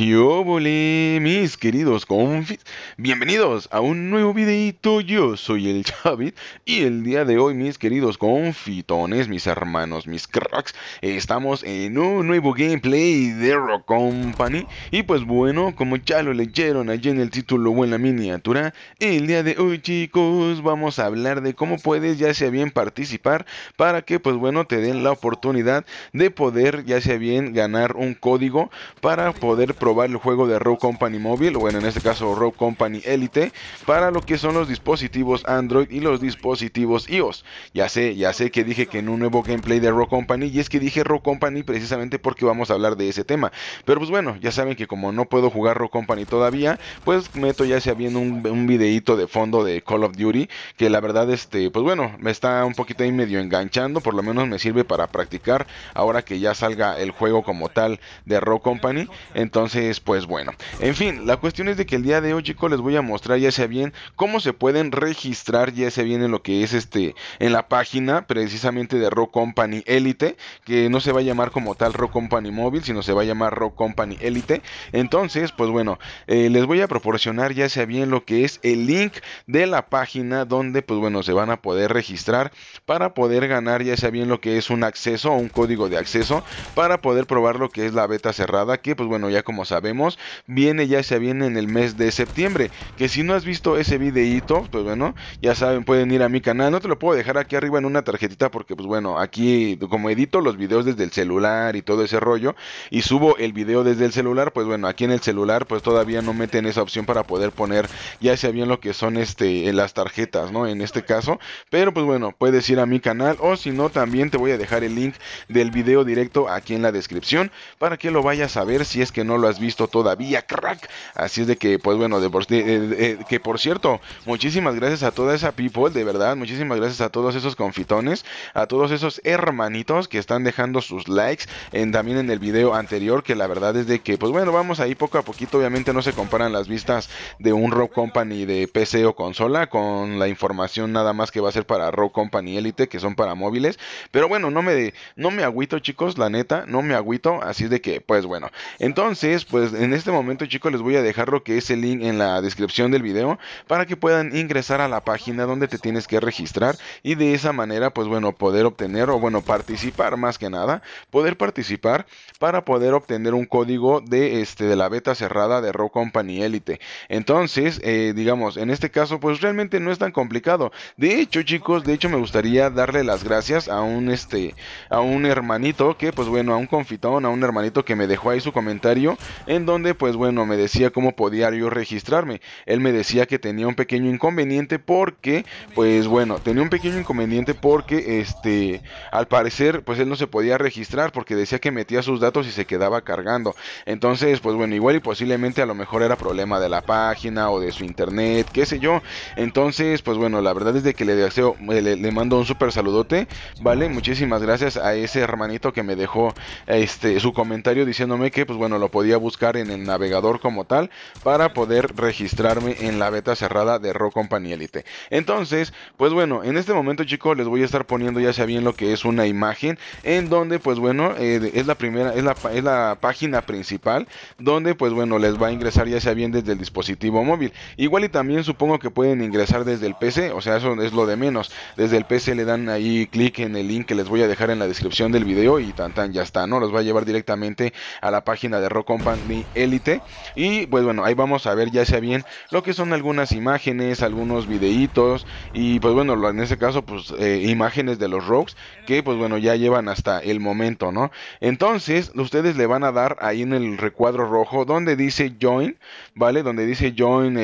¡Qué mis queridos confis! Bienvenidos a un nuevo videito, yo soy el Chavit y el día de hoy mis queridos confitones, mis hermanos, mis cracks, estamos en un nuevo gameplay de Rock Company y pues bueno, como ya lo leyeron allí en el título o en la miniatura, el día de hoy chicos vamos a hablar de cómo puedes ya sea bien participar para que pues bueno te den la oportunidad de poder ya sea bien ganar un código para poder probar el juego de Rogue Company Mobile, o bueno, en este caso Rogue Company Elite, para lo que son los dispositivos Android y los dispositivos iOS. Ya sé, ya sé que dije que en un nuevo gameplay de Raw Company, y es que dije Rogue Company precisamente porque vamos a hablar de ese tema. Pero pues bueno, ya saben que como no puedo jugar Raw Company todavía, pues meto ya sea viendo un, un videíto de fondo de Call of Duty, que la verdad, este, pues bueno, me está un poquito ahí medio enganchando, por lo menos me sirve para practicar ahora que ya salga el juego como tal de Rogue Company. Entonces, entonces, pues bueno. En fin, la cuestión es de que el día de hoy, chicos, les voy a mostrar ya sea bien cómo se pueden registrar ya sea bien en lo que es este en la página precisamente de Rock Company Elite, que no se va a llamar como tal Rock Company Móvil, sino se va a llamar Rock Company Elite. Entonces, pues bueno, eh, les voy a proporcionar ya sea bien lo que es el link de la página donde pues bueno, se van a poder registrar para poder ganar ya sea bien lo que es un acceso o un código de acceso para poder probar lo que es la beta cerrada, que pues bueno, ya como sabemos, viene ya sea bien en el mes de septiembre. Que si no has visto ese videito, pues bueno, ya saben, pueden ir a mi canal. No te lo puedo dejar aquí arriba en una tarjetita porque pues bueno, aquí como edito los videos desde el celular y todo ese rollo y subo el video desde el celular, pues bueno, aquí en el celular pues todavía no meten esa opción para poder poner ya sea bien lo que son este las tarjetas, ¿no? En este caso, pero pues bueno, puedes ir a mi canal o si no también te voy a dejar el link del video directo aquí en la descripción para que lo vayas a ver si es que no lo visto todavía, crack. Así es de que, pues bueno, de por, que por cierto, muchísimas gracias a toda esa people, de verdad, muchísimas gracias a todos esos confitones, a todos esos hermanitos que están dejando sus likes en, también en el video anterior, que la verdad es de que, pues bueno, vamos ahí poco a poquito, obviamente no se comparan las vistas de un Rock Company de PC o consola con la información nada más que va a ser para Rock Company Elite, que son para móviles, pero bueno, no me, no me agüito chicos, la neta, no me aguito así es de que, pues bueno, entonces pues en este momento, chicos, les voy a dejar lo que es el link en la descripción del video para que puedan ingresar a la página donde te tienes que registrar y de esa manera, pues bueno, poder obtener o bueno, participar más que nada, poder participar para poder obtener un código de este de la beta cerrada de Rock Company Elite. Entonces, eh, digamos, en este caso, pues realmente no es tan complicado. De hecho, chicos, de hecho me gustaría darle las gracias a un este a un hermanito que, pues bueno, a un confitón, a un hermanito que me dejó ahí su comentario en donde pues bueno me decía cómo podía yo registrarme. Él me decía que tenía un pequeño inconveniente porque pues bueno, tenía un pequeño inconveniente porque este al parecer pues él no se podía registrar porque decía que metía sus datos y se quedaba cargando. Entonces pues bueno, igual y posiblemente a lo mejor era problema de la página o de su internet, qué sé yo. Entonces pues bueno, la verdad es de que le, deseo, le, le mando un súper saludote, ¿vale? Muchísimas gracias a ese hermanito que me dejó este su comentario diciéndome que pues bueno, lo podía buscar en el navegador como tal para poder registrarme en la beta cerrada de Rock Company Elite. Entonces, pues bueno, en este momento chicos les voy a estar poniendo ya sea bien lo que es una imagen en donde pues bueno eh, es la primera, es la, página principal donde pues bueno les va a ingresar ya sea bien desde el dispositivo móvil. Igual y también supongo que pueden ingresar desde el PC, o sea, eso es lo de menos. Desde el PC le dan ahí clic en el link que les voy a dejar en la descripción del video y tan tan ya está, ¿no? Los va a llevar directamente a la página de Rock Company mi élite, Y pues bueno, ahí vamos a ver ya sea bien lo que son algunas imágenes, algunos videitos y pues bueno, en ese caso pues eh, imágenes de los rogues que pues bueno ya llevan hasta el momento, ¿no? Entonces ustedes le van a dar ahí en el recuadro rojo donde dice join, ¿vale? Donde dice join eh,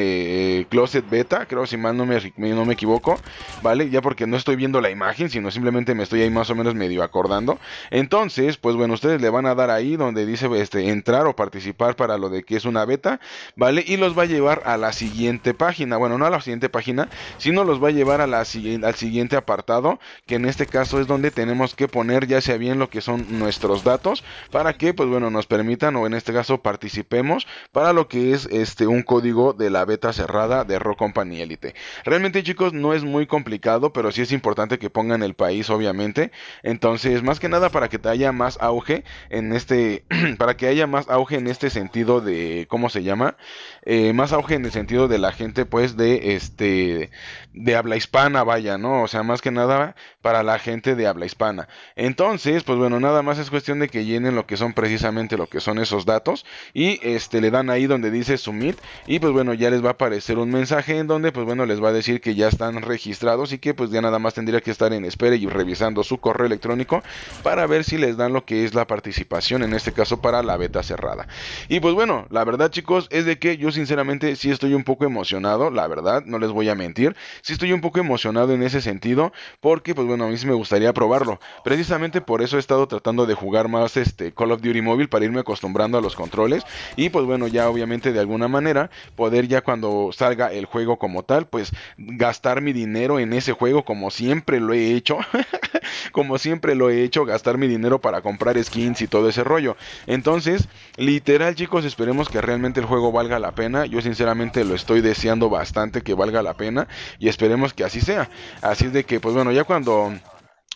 eh, closet beta, creo si mal no me, me equivoco, ¿vale? Ya porque no estoy viendo la imagen, sino simplemente me estoy ahí más o menos medio acordando. Entonces pues bueno, ustedes le van a dar ahí donde dice este entrar o participar para lo de que es una beta, ¿vale? Y los va a llevar a la siguiente página, bueno, no a la siguiente página, sino los va a llevar a la, al siguiente apartado, que en este caso es donde tenemos que poner ya sea bien lo que son nuestros datos, para que, pues bueno, nos permitan o en este caso participemos para lo que es este un código de la beta cerrada de Rock Company Elite. Realmente chicos, no es muy complicado, pero sí es importante que pongan el país, obviamente. Entonces, más que nada para que te haya más auge en este, para que haya más auge en en este sentido de, ¿cómo se llama? Eh, más auge en el sentido de la gente, pues, de, este, de habla hispana, vaya, ¿no? O sea, más que nada para la gente de habla hispana. Entonces, pues bueno, nada más es cuestión de que llenen lo que son precisamente lo que son esos datos y, este, le dan ahí donde dice submit y, pues bueno, ya les va a aparecer un mensaje en donde, pues bueno, les va a decir que ya están registrados y que, pues, ya nada más tendría que estar en espera y revisando su correo electrónico para ver si les dan lo que es la participación, en este caso para la beta cerrada. Y pues bueno, la verdad chicos es de que yo sinceramente sí estoy un poco emocionado, la verdad, no les voy a mentir, sí estoy un poco emocionado en ese sentido, porque pues bueno, a mí sí me gustaría probarlo. Precisamente por eso he estado tratando de jugar más este Call of Duty Mobile para irme acostumbrando a los controles y pues bueno, ya obviamente de alguna manera poder ya cuando salga el juego como tal, pues gastar mi dinero en ese juego como siempre lo he hecho. como siempre lo he hecho, gastar mi dinero para comprar skins y todo ese rollo. Entonces, listo Literal chicos, esperemos que realmente el juego valga la pena. Yo sinceramente lo estoy deseando bastante que valga la pena y esperemos que así sea. Así es de que pues bueno, ya cuando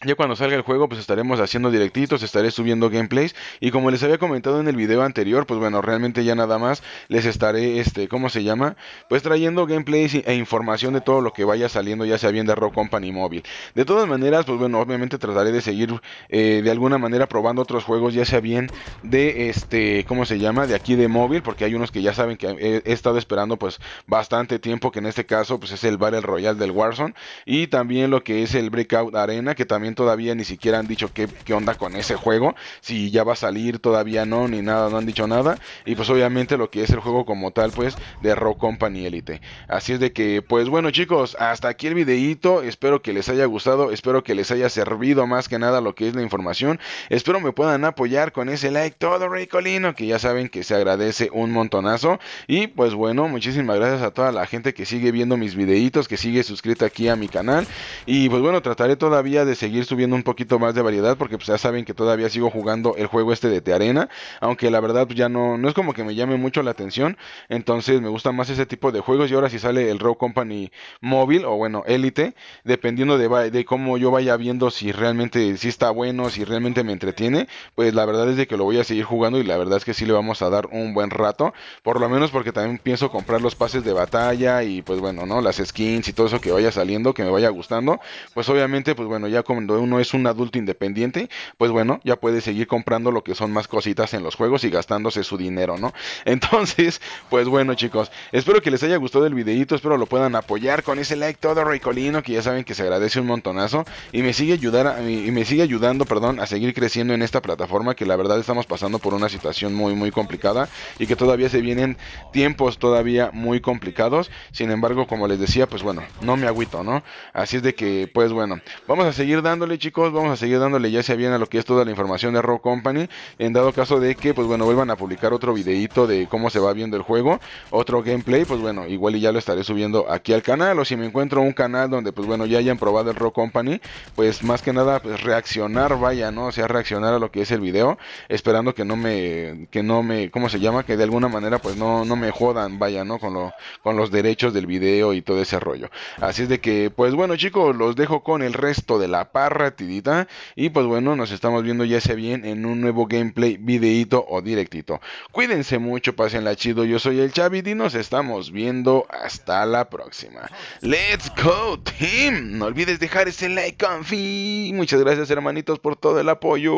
ya cuando salga el juego, pues estaremos haciendo directitos, estaré subiendo gameplays. Y como les había comentado en el video anterior, pues bueno, realmente ya nada más les estaré, este, ¿cómo se llama? Pues trayendo gameplays e información de todo lo que vaya saliendo, ya sea bien de Rock Company Móvil. De todas maneras, pues bueno, obviamente trataré de seguir eh, de alguna manera probando otros juegos, ya sea bien de este, ¿cómo se llama? De aquí de móvil, porque hay unos que ya saben que he, he estado esperando, pues bastante tiempo, que en este caso, pues es el Battle Royal del Warzone. Y también lo que es el Breakout Arena, que también todavía ni siquiera han dicho qué, onda con ese juego, si ya va a salir todavía no, ni nada, no han dicho nada. Y pues obviamente lo que es el juego como tal, pues de Rock Company Elite. Así es de que, pues bueno chicos, hasta aquí el videito espero que les haya gustado, espero que les haya servido más que nada lo que es la información, espero me puedan apoyar con ese like todo Recolino. que ya saben que se agradece un montonazo. Y pues bueno, muchísimas gracias a toda la gente que sigue viendo mis videitos, que sigue suscrita aquí a mi canal. Y pues bueno, trataré todavía de seguir subiendo un poquito más de variedad porque pues ya saben que todavía sigo jugando el juego este de Te Arena, aunque la verdad pues, ya no, no es como que me llame mucho la atención, entonces me gusta más ese tipo de juegos y ahora si sale el Rogue Company móvil o bueno, Elite, dependiendo de, cómo yo vaya viendo si realmente si está bueno, si realmente me entretiene, pues la verdad es de que lo voy a seguir jugando y la verdad es que sí le vamos a dar un buen rato, por lo menos porque también pienso comprar los pases de batalla y pues bueno, ¿no? Las skins y todo eso que vaya saliendo, que me vaya gustando, pues obviamente pues bueno, ya con uno es un adulto independiente, pues bueno, ya puede seguir comprando lo que son más cositas en los juegos y gastándose su dinero, ¿no? Entonces, pues bueno, chicos, espero que les haya gustado el videito, espero lo puedan apoyar con ese like todo ricolino, que ya saben que se agradece un montonazo y me sigue ayudar y me sigue ayudando, perdón, a seguir creciendo en esta plataforma que la verdad estamos pasando por una situación muy muy complicada y que todavía se vienen tiempos todavía muy complicados. Sin embargo, como les decía, pues bueno, no me agüito, ¿no? Así es de que pues bueno, vamos a seguir dando chicos. Vamos a seguir dándole ya sea bien a lo que es toda la información de Rock Company. En dado caso de que, pues bueno, vuelvan a publicar otro videito de cómo se va viendo el juego. Otro gameplay, pues bueno, igual y ya lo estaré subiendo aquí al canal. O si me encuentro un canal donde, pues bueno, ya hayan probado el Rock Company, pues más que nada, pues reaccionar, vaya, ¿no? O sea, reaccionar a lo que es el video. Esperando que no me, que no me, ¿cómo se llama? Que de alguna manera, pues no, no me jodan, vaya, ¿no? Con, lo, con los derechos del video y todo ese rollo. Así es de que, pues bueno, chicos, los dejo con el resto de la parte ratidita Y pues bueno, nos estamos viendo ya sea bien en un nuevo gameplay, videito o directito. Cuídense mucho, pásenla chido. Yo soy el Chavit y nos estamos viendo hasta la próxima. ¡Let's go, team! No olvides dejar ese like, confi. Muchas gracias, hermanitos, por todo el apoyo.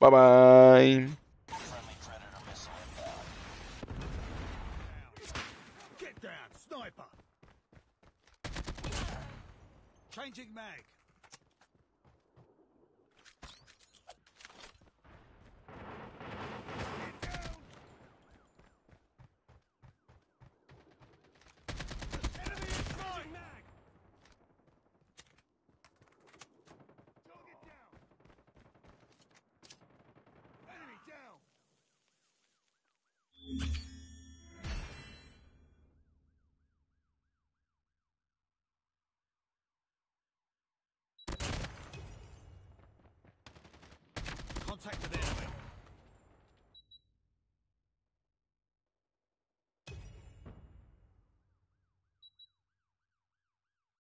Bye bye.